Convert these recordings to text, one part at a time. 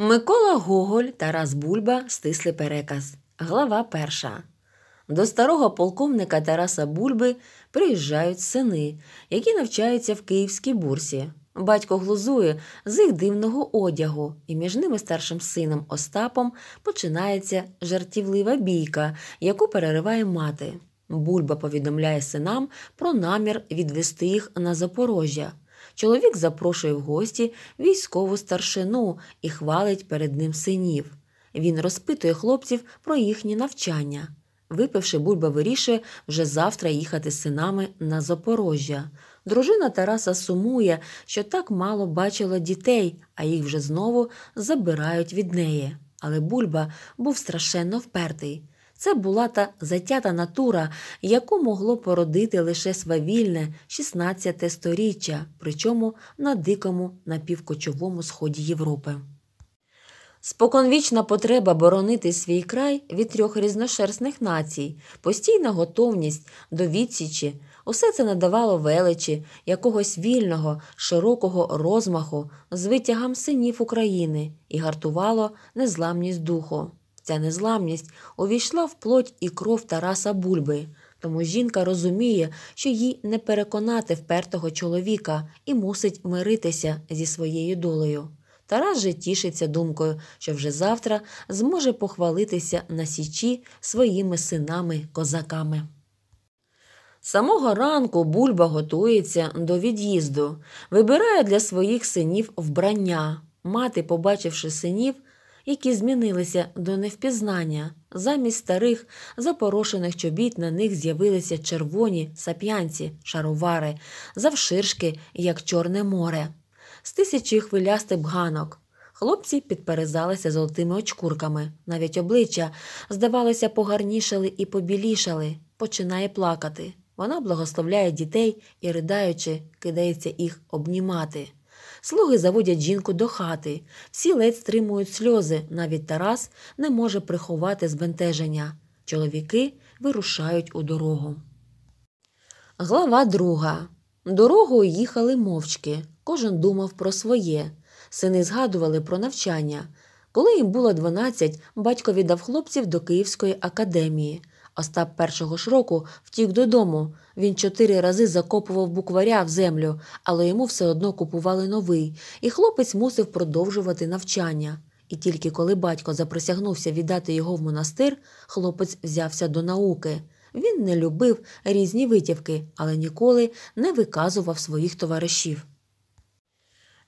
Микола Гоголь Тарас Бульба стисли переказ. Глава перша. До старого полковника Тараса Бульби приїжджають сини, які навчаються в київській бурсі. Батько глузує з їх дивного одягу, і між ними старшим сином Остапом починається жартівлива бійка, яку перериває мати. Бульба повідомляє синам про намір відвести їх на Запорожжя. Чоловік запрошує в гості військову старшину і хвалить перед ним синів. Він розпитує хлопців про їхні навчання. Випивши, бульба вирішує вже завтра їхати з синами на Запорожжя. Дружина Тараса сумує, що так мало бачила дітей, а їх вже знову забирають від неї. Але бульба був страшенно впертий. Це була та затята натура, яку могло породити лише свавільне 16 сторіччя, причому на дикому напівкочовому сході Європи. Споконвічна потреба боронити свій край від трьох різношерстних націй, постійна готовність до відсічі, усе це надавало величі якогось вільного, широкого розмаху з витягом синів України і гартувало незламність духу. Ця незламність увійшла в плоть і кров Тараса Бульби. Тому жінка розуміє, що їй не переконати впертого чоловіка і мусить миритися зі своєю долею. Тарас же тішиться думкою, що вже завтра зможе похвалитися на січі своїми синами-козаками. Самого ранку бульба готується до від'їзду, вибирає для своїх синів вбрання. Мати, побачивши синів, які змінилися до невпізнання. Замість старих запорошених чобіт на них з'явилися червоні сап'янці, шаровари, завширшки, як Чорне море, з тисячі хвилясти бганок. Хлопці підперезалися золотими очкурками. Навіть обличчя, здавалося, погарнішали і побілішали, починає плакати. Вона благословляє дітей і, ридаючи, кидається їх обнімати. Слуги заводять жінку до хати. Всі ледь стримують сльози, навіть Тарас не може приховати збентеження. Чоловіки вирушають у дорогу. Глава друга. Дорогою їхали мовчки. Кожен думав про своє. Сини згадували про навчання. Коли їм було 12, батько віддав хлопців до Київської академії. Остап першого ж року втік додому. Він чотири рази закопував букваря в землю, але йому все одно купували новий, і хлопець мусив продовжувати навчання. І тільки коли батько заприсягнувся віддати його в монастир, хлопець взявся до науки. Він не любив різні витівки, але ніколи не виказував своїх товаришів.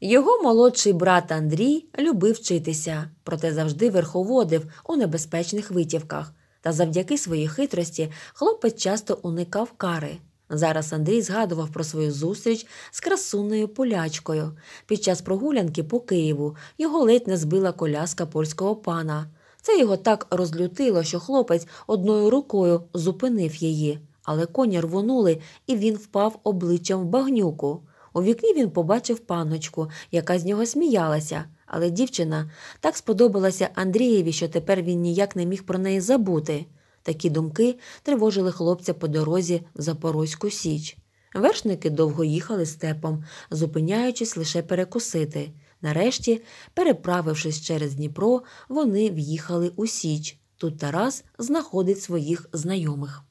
Його молодший брат Андрій любив вчитися, проте завжди верховодив у небезпечних витівках. Та завдяки своїй хитрості хлопець часто уникав кари. Зараз Андрій згадував про свою зустріч з красунною полячкою. Під час прогулянки по Києву його ледь не збила коляска польського пана. Це його так розлютило, що хлопець одною рукою зупинив її, але коні рвонули, і він впав обличчям в багнюку. У вікні він побачив паночку, яка з нього сміялася але дівчина так сподобалася Андрієві, що тепер він ніяк не міг про неї забути. Такі думки тривожили хлопця по дорозі в Запорозьку Січ. Вершники довго їхали степом, зупиняючись лише перекусити. Нарешті, переправившись через Дніпро, вони в'їхали у Січ. Тут Тарас знаходить своїх знайомих.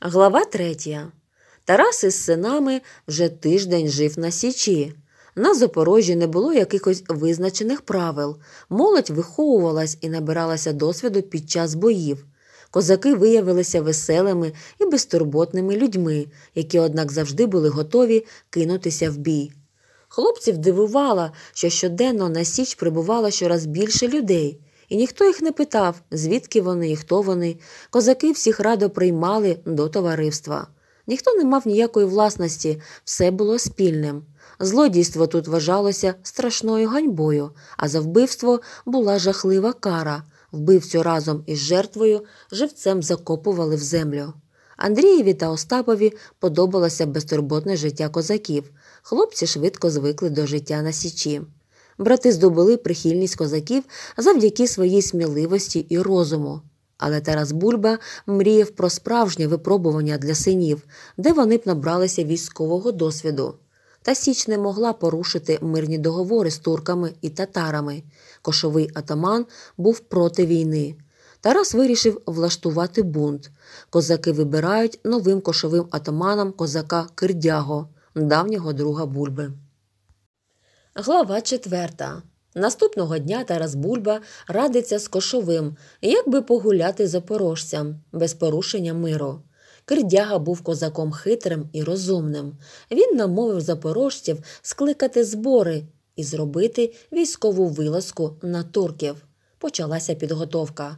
Глава третя. Тарас із синами вже тиждень жив на Січі. На Запорожжі не було якихось визначених правил. Молодь виховувалась і набиралася досвіду під час боїв. Козаки виявилися веселими і безтурботними людьми, які, однак, завжди були готові кинутися в бій. Хлопців дивувало, що щоденно на Січ прибувало щораз більше людей, і ніхто їх не питав, звідки вони і хто вони. Козаки всіх радо приймали до товариства. Ніхто не мав ніякої власності, все було спільним. Злодійство тут вважалося страшною ганьбою, а за вбивство була жахлива кара. Вбивцю разом із жертвою живцем закопували в землю. Андрієві та Остапові подобалося безтурботне життя козаків. Хлопці швидко звикли до життя на січі. Брати здобули прихильність козаків завдяки своїй сміливості і розуму. Але Тарас Бульба мріяв про справжнє випробування для синів, де вони б набралися військового досвіду та Січ не могла порушити мирні договори з турками і татарами. Кошовий атаман був проти війни. Тарас вирішив влаштувати бунт. Козаки вибирають новим кошовим атаманом козака Кирдяго, давнього друга Бульби. Глава четверта. Наступного дня Тарас Бульба радиться з кошовим, як би погуляти запорожцям без порушення миру. Кирдяга був козаком хитрим і розумним. Він намовив запорожців скликати збори і зробити військову вилазку на турків. Почалася підготовка.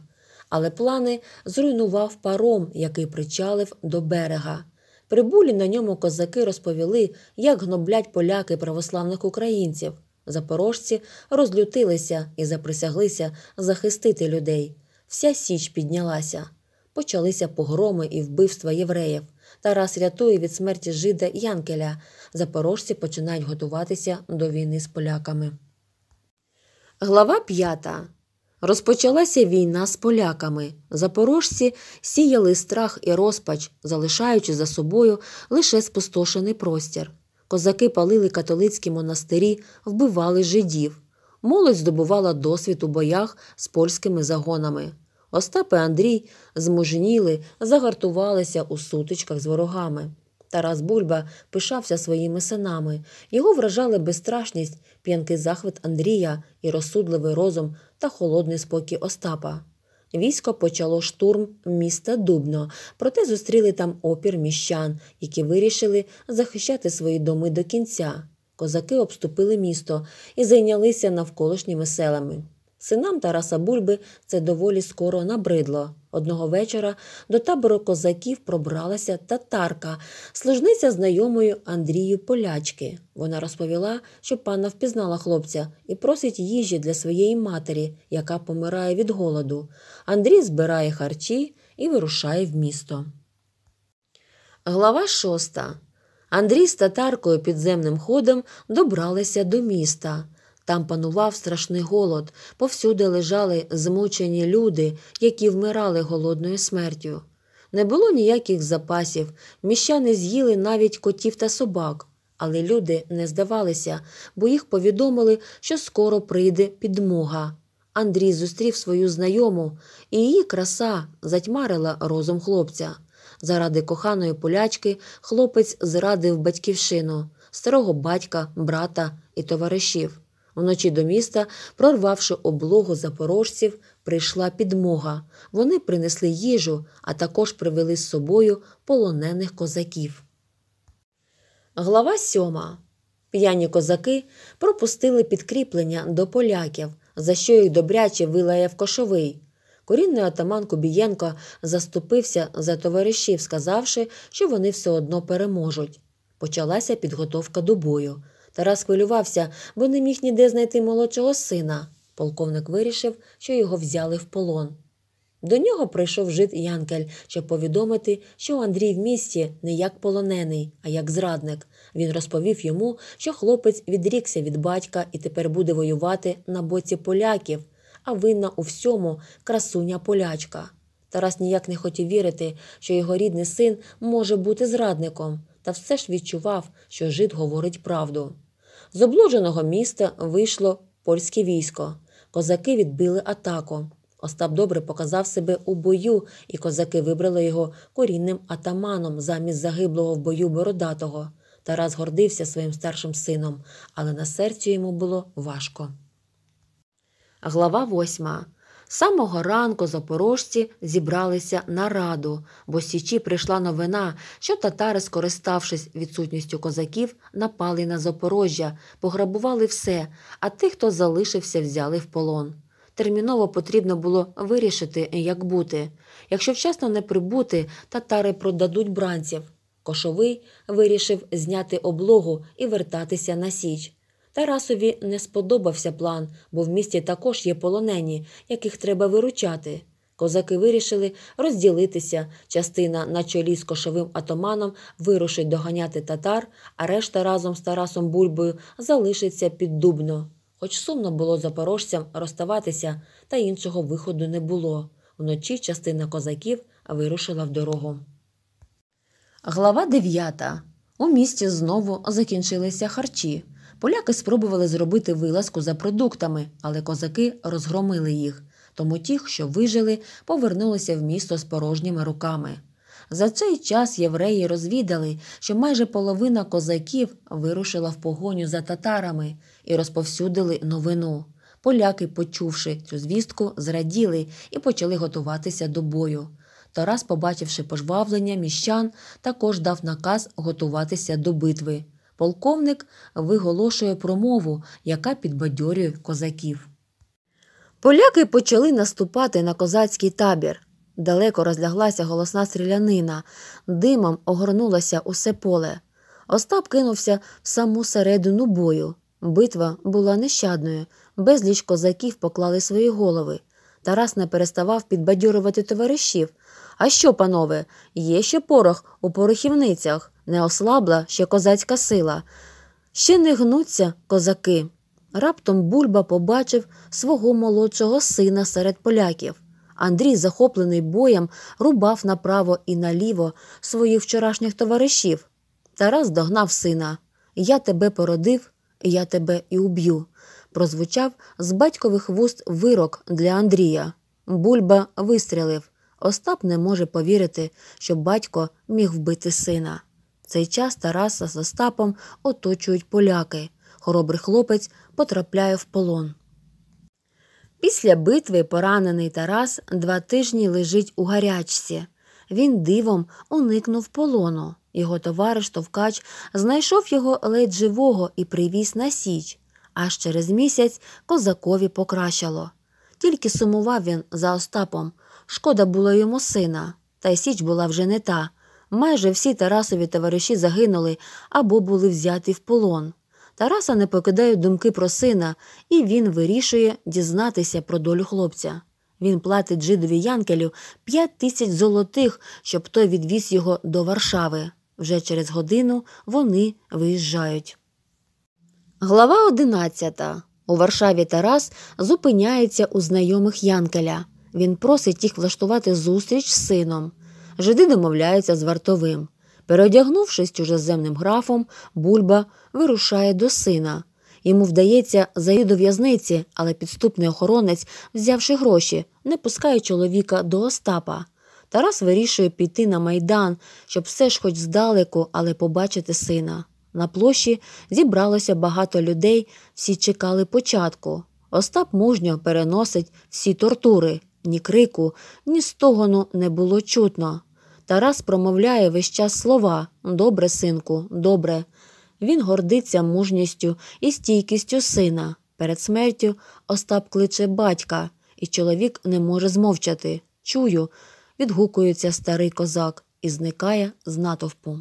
Але плани зруйнував паром, який причалив до берега. Прибулі на ньому козаки розповіли, як гноблять поляки православних українців. Запорожці розлютилися і заприсяглися захистити людей. Вся січ піднялася почалися погроми і вбивства євреїв. Тарас рятує від смерті жида Янкеля. Запорожці починають готуватися до війни з поляками. Глава 5. Розпочалася війна з поляками. Запорожці сіяли страх і розпач, залишаючи за собою лише спустошений простір. Козаки палили католицькі монастирі, вбивали жидів. Молодь здобувала досвід у боях з польськими загонами. Остап і Андрій зможніли, загартувалися у сутичках з ворогами. Тарас Бульба пишався своїми синами. Його вражали безстрашність, п'янкий захват Андрія і розсудливий розум та холодний спокій Остапа. Військо почало штурм міста Дубно, проте зустріли там опір міщан, які вирішили захищати свої доми до кінця. Козаки обступили місто і зайнялися навколишніми селами. Синам Тараса Бульби це доволі скоро набридло. Одного вечора до табору козаків пробралася татарка, служниця знайомою Андрію Полячки. Вона розповіла, що панна впізнала хлопця і просить їжі для своєї матері, яка помирає від голоду. Андрій збирає харчі і вирушає в місто. Глава шоста. Андрій з татаркою підземним ходом добралися до міста. Там панував страшний голод, повсюди лежали змучені люди, які вмирали голодною смертю. Не було ніяких запасів, міщани з'їли навіть котів та собак, але люди не здавалися, бо їх повідомили, що скоро прийде підмога. Андрій зустрів свою знайому, і її краса затьмарила розум хлопця. Заради коханої полячки хлопець зрадив батьківщину, старого батька, брата і товаришів. Вночі до міста, прорвавши облогу запорожців, прийшла підмога. Вони принесли їжу, а також привели з собою полонених козаків. Глава сьома. П'яні козаки пропустили підкріплення до поляків, за що їх добряче вилаяв кошовий. Корінний отаман Кубієнко заступився за товаришів, сказавши, що вони все одно переможуть. Почалася підготовка до бою. Тарас хвилювався, бо не міг ніде знайти молодшого сина. Полковник вирішив, що його взяли в полон. До нього прийшов жит Янкель, щоб повідомити, що Андрій в місті не як полонений, а як зрадник. Він розповів йому, що хлопець відрікся від батька і тепер буде воювати на боці поляків, а винна у всьому красуня полячка. Тарас ніяк не хотів вірити, що його рідний син може бути зрадником, та все ж відчував, що жит говорить правду. З обложеного міста вийшло польське військо. Козаки відбили атаку. Остап добре показав себе у бою, і козаки вибрали його корінним атаманом замість загиблого в бою бородатого. Тарас гордився своїм старшим сином, але на серці йому було важко. Глава восьма самого ранку запорожці зібралися на раду, бо Січі прийшла новина, що татари, скориставшись відсутністю козаків, напали на Запорожжя, пограбували все, а тих, хто залишився, взяли в полон. Терміново потрібно було вирішити, як бути. Якщо вчасно не прибути, татари продадуть бранців. Кошовий вирішив зняти облогу і вертатися на Січ. Тарасові не сподобався план, бо в місті також є полонені, яких треба виручати. Козаки вирішили розділитися. Частина на чолі з кошовим атоманом вирушить доганяти татар, а решта разом з Тарасом Бульбою залишиться під дубно. Хоч сумно було запорожцям розставатися, та іншого виходу не було. Вночі частина козаків вирушила в дорогу. Глава дев'ята. У місті знову закінчилися харчі. Поляки спробували зробити вилазку за продуктами, але козаки розгромили їх. Тому ті, що вижили, повернулися в місто з порожніми руками. За цей час євреї розвідали, що майже половина козаків вирушила в погоню за татарами і розповсюдили новину. Поляки, почувши цю звістку, зраділи і почали готуватися до бою. Тарас, побачивши пожвавлення міщан, також дав наказ готуватися до битви. Полковник виголошує промову, яка підбадьорює козаків. Поляки почали наступати на козацький табір. Далеко розляглася голосна стрілянина, димом огорнулося усе поле. Остап кинувся в саму середину бою. Битва була нещадною, безліч козаків поклали свої голови. Тарас не переставав підбадьорувати товаришів. А що, панове, є ще порох у порохівницях? не ослабла ще козацька сила. Ще не гнуться козаки. Раптом бульба побачив свого молодшого сина серед поляків. Андрій, захоплений боєм, рубав направо і наліво своїх вчорашніх товаришів. Тарас догнав сина. Я тебе породив, я тебе і уб'ю. Прозвучав з батькових вуст вирок для Андрія. Бульба вистрілив. Остап не може повірити, що батько міг вбити сина цей час Тараса з Остапом оточують поляки. Хоробрий хлопець потрапляє в полон. Після битви поранений Тарас два тижні лежить у гарячці. Він дивом уникнув полону. Його товариш Товкач знайшов його ледь живого і привіз на січ. Аж через місяць козакові покращало. Тільки сумував він за Остапом. Шкода було йому сина, та й січ була вже не та. Майже всі Тарасові товариші загинули або були взяті в полон. Тараса не покидають думки про сина, і він вирішує дізнатися про долю хлопця. Він платить жидові янкелю 5 тисяч золотих, щоб той відвіз його до Варшави. Вже через годину вони виїжджають. Глава 11. У Варшаві Тарас зупиняється у знайомих Янкеля. Він просить їх влаштувати зустріч з сином жиди домовляються з вартовим. Переодягнувшись чужеземним графом, бульба вирушає до сина. Йому вдається зайти до в'язниці, але підступний охоронець, взявши гроші, не пускає чоловіка до Остапа. Тарас вирішує піти на майдан, щоб все ж хоч здалеку, але побачити сина. На площі зібралося багато людей, всі чекали початку. Остап мужньо переносить всі тортури. Ні крику, ні стогону не було чутно. Тарас промовляє весь час слова добре, синку, добре. Він гордиться мужністю і стійкістю сина. Перед смертю Остап кличе батька, і чоловік не може змовчати. Чую, відгукується старий козак і зникає з натовпу.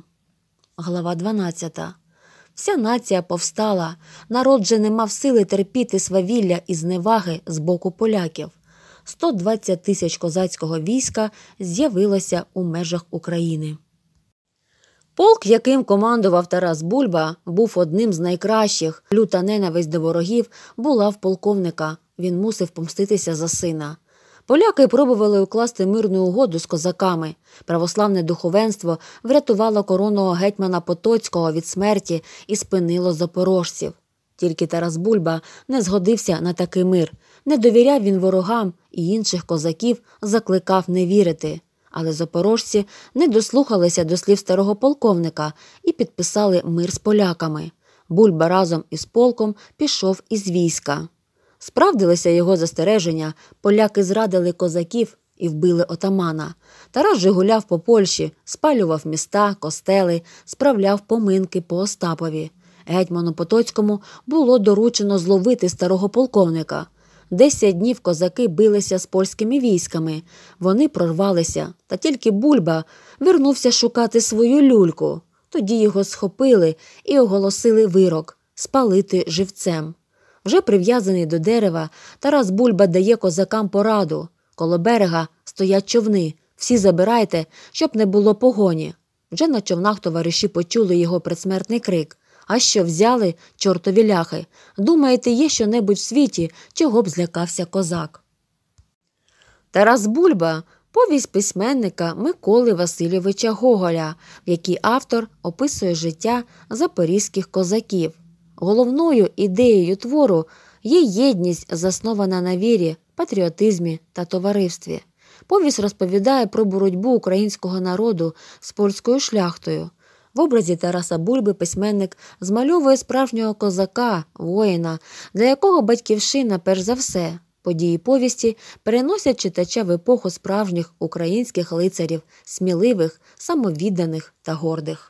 Глава 12. Вся нація повстала. Народ же не мав сили терпіти свавілля і зневаги з боку поляків. 120 тисяч козацького війська з'явилося у межах України. Полк, яким командував Тарас Бульба, був одним з найкращих. Люта ненависть до ворогів була в полковника. Він мусив помститися за сина. Поляки пробували укласти мирну угоду з козаками. Православне духовенство врятувало коронного гетьмана Потоцького від смерті і спинило запорожців. Тільки Тарас Бульба не згодився на такий мир. Не довіряв він ворогам і інших козаків закликав не вірити. Але запорожці не дослухалися до слів старого полковника і підписали мир з поляками. Бульба разом із полком пішов із війська. Справдилися його застереження, поляки зрадили козаків і вбили отамана. Тарас же гуляв по Польщі, спалював міста, костели, справляв поминки по Остапові. Гетьману Потоцькому було доручено зловити старого полковника. Десять днів козаки билися з польськими військами. Вони прорвалися, та тільки бульба вернувся шукати свою люльку. Тоді його схопили і оголосили вирок спалити живцем. Вже прив'язаний до дерева, Тарас Бульба дає козакам пораду. Коло берега стоять човни. Всі забирайте, щоб не було погоні. Вже на човнах товариші почули його предсмертний крик. А що взяли чортові ляхи? Думаєте, є що-небудь в світі, чого б злякався козак? Тарас Бульба повість письменника Миколи Васильовича Гоголя, в якій автор описує життя запорізьких козаків. Головною ідеєю твору є єдність, заснована на вірі, патріотизмі та товаристві. Повість розповідає про боротьбу українського народу з польською шляхтою. В образі Тараса Бульби письменник змальовує справжнього козака, воїна, для якого батьківщина, перш за все, події повісті переносять читача в епоху справжніх українських лицарів, сміливих, самовідданих та гордих.